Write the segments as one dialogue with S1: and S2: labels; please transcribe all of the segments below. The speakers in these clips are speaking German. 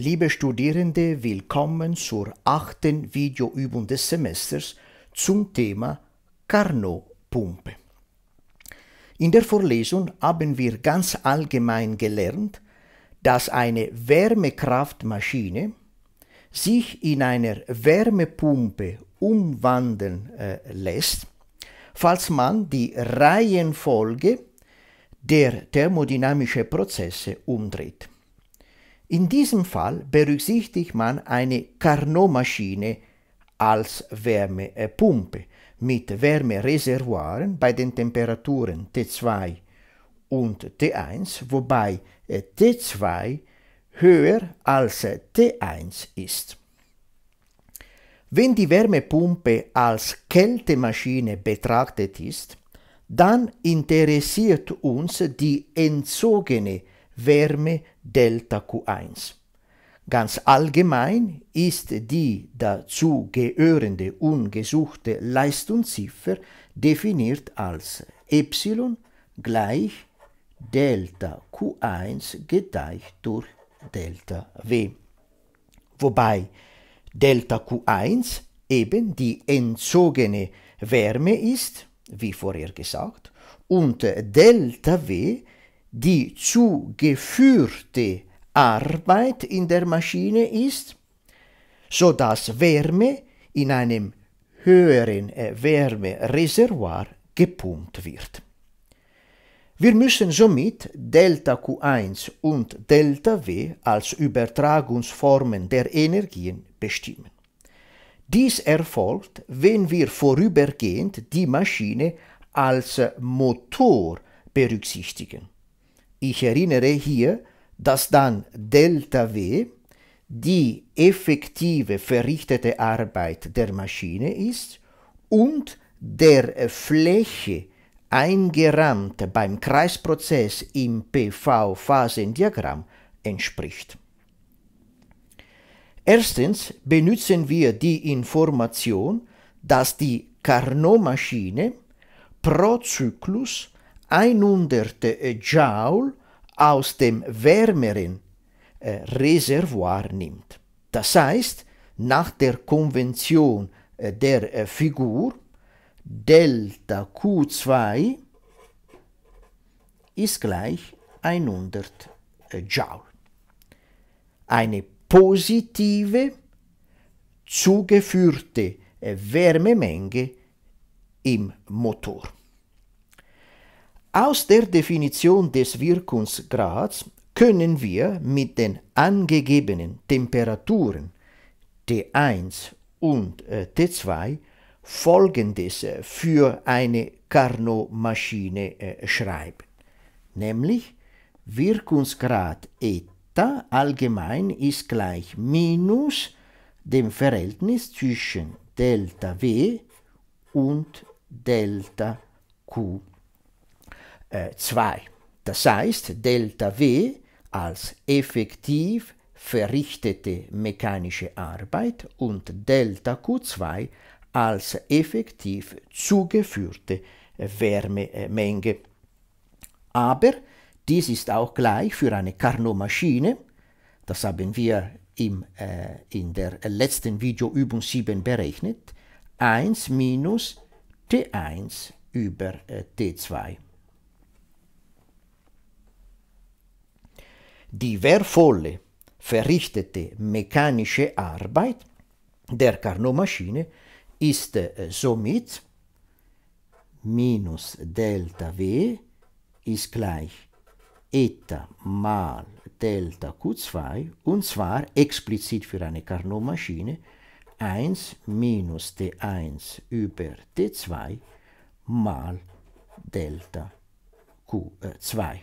S1: Liebe Studierende, willkommen zur achten Videoübung des Semesters zum Thema Carnot-Pumpe. In der Vorlesung haben wir ganz allgemein gelernt, dass eine Wärmekraftmaschine sich in einer Wärmepumpe umwandeln äh, lässt, falls man die Reihenfolge der thermodynamischen Prozesse umdreht. In diesem Fall berücksichtigt man eine Carnot-Maschine als Wärmepumpe mit Wärmereservoiren bei den Temperaturen T2 und T1, wobei äh, T2 höher als äh, T1 ist. Wenn die Wärmepumpe als Kältemaschine betrachtet ist, dann interessiert uns die entzogene Wärme Delta Q1. Ganz allgemein ist die dazu gehörende ungesuchte Leistungsziffer definiert als Epsilon gleich Delta Q1 geteilt durch Delta W. Wobei Delta Q1 eben die entzogene Wärme ist, wie vorher gesagt, und Delta W die zugeführte Arbeit in der Maschine ist, sodass Wärme in einem höheren äh, Wärmereservoir gepumpt wird. Wir müssen somit Delta Q1 und Delta W als Übertragungsformen der Energien bestimmen. Dies erfolgt, wenn wir vorübergehend die Maschine als Motor berücksichtigen ich erinnere hier, dass dann Delta W die effektive verrichtete Arbeit der Maschine ist und der Fläche eingerahmt beim Kreisprozess im PV-Phasendiagramm entspricht. Erstens benutzen wir die Information, dass die Carnot-Maschine pro Zyklus 100 Joule aus dem wärmeren äh, Reservoir nimmt. Das heißt, nach der Konvention äh, der äh, Figur Delta Q2 ist gleich 100 Joule. Eine positive zugeführte Wärmemenge im Motor. Aus der Definition des Wirkungsgrads können wir mit den angegebenen Temperaturen T1 und äh, T2 Folgendes äh, für eine Carnot-Maschine äh, schreiben, nämlich Wirkungsgrad eta allgemein ist gleich minus dem Verhältnis zwischen Delta W und Delta Q 2. Äh, das heißt, Delta W als effektiv verrichtete mechanische Arbeit und Delta Q2 als effektiv zugeführte Wärmemenge. Äh, Aber dies ist auch gleich für eine Carnot-Maschine, das haben wir im, äh, in der letzten Videoübung 7 berechnet, 1 minus T1 über äh, T2. die wertvolle verrichtete mechanische Arbeit der Carnot-Maschine ist äh, somit minus delta W ist gleich eta mal delta Q2 und zwar explizit für eine Carnot-Maschine 1 minus T1 über T2 mal delta Q2. Äh,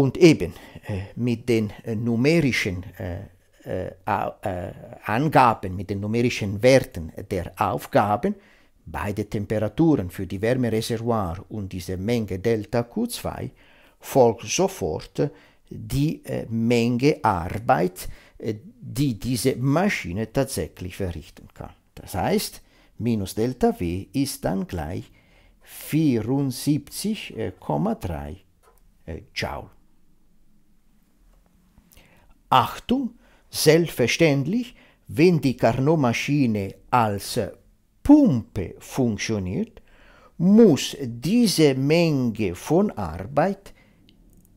S1: und eben äh, mit den äh, numerischen äh, Angaben, mit den numerischen Werten der Aufgaben, beide Temperaturen für die Wärmereservoir und diese Menge Delta Q2, folgt sofort die Menge Arbeit, die diese Maschine tatsächlich verrichten kann. Das heißt, minus Delta W ist dann gleich 74,3 Joule. Achtung, selbstverständlich, wenn die Carnot-Maschine als Pumpe funktioniert, muss diese Menge von Arbeit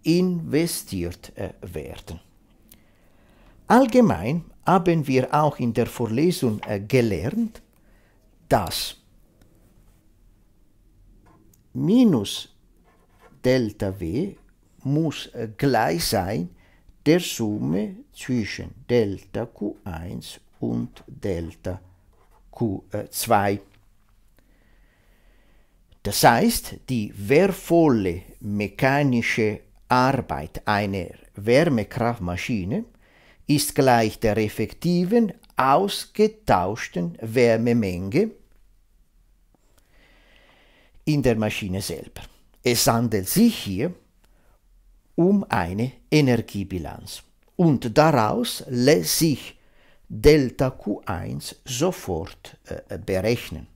S1: investiert äh, werden. Allgemein haben wir auch in der Vorlesung äh, gelernt, dass minus Delta W muss äh, gleich sein der Summe zwischen Delta Q1 und Delta Q2. Das heißt, die wertvolle mechanische Arbeit einer Wärmekraftmaschine ist gleich der effektiven ausgetauschten Wärmemenge in der Maschine selber. Es handelt sich hier um eine Energiebilanz. Und daraus lässt sich Delta Q1 sofort äh, berechnen.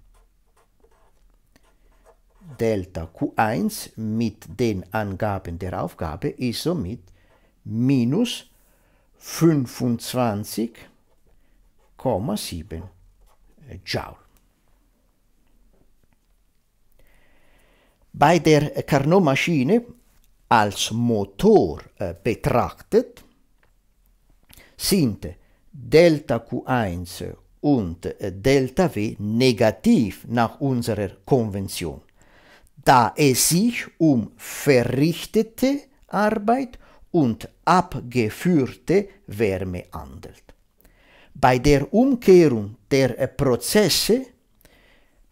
S1: Delta Q1 mit den Angaben der Aufgabe ist somit minus 25,7 äh, Joule. Bei der Carnot-Maschine als Motor äh, betrachtet, sind Delta Q1 und äh, Delta W negativ nach unserer Konvention, da es sich um verrichtete Arbeit und abgeführte Wärme handelt. Bei der Umkehrung der äh, Prozesse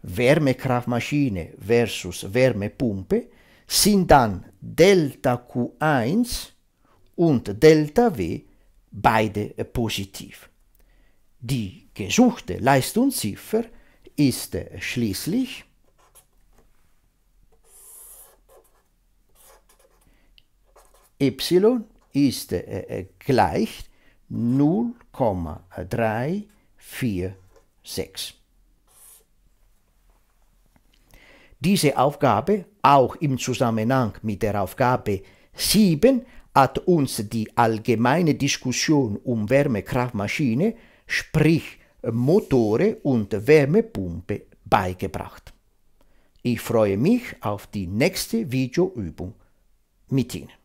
S1: Wärmekraftmaschine versus Wärmepumpe sind dann Delta Q1 und Delta W beide positiv. Die gesuchte Leistungsziffer ist schließlich y ist äh, äh, gleich 0,346. Diese Aufgabe, auch im Zusammenhang mit der Aufgabe 7, hat uns die allgemeine Diskussion um Wärmekraftmaschine, sprich Motore und Wärmepumpe, beigebracht. Ich freue mich auf die nächste Videoübung mit Ihnen.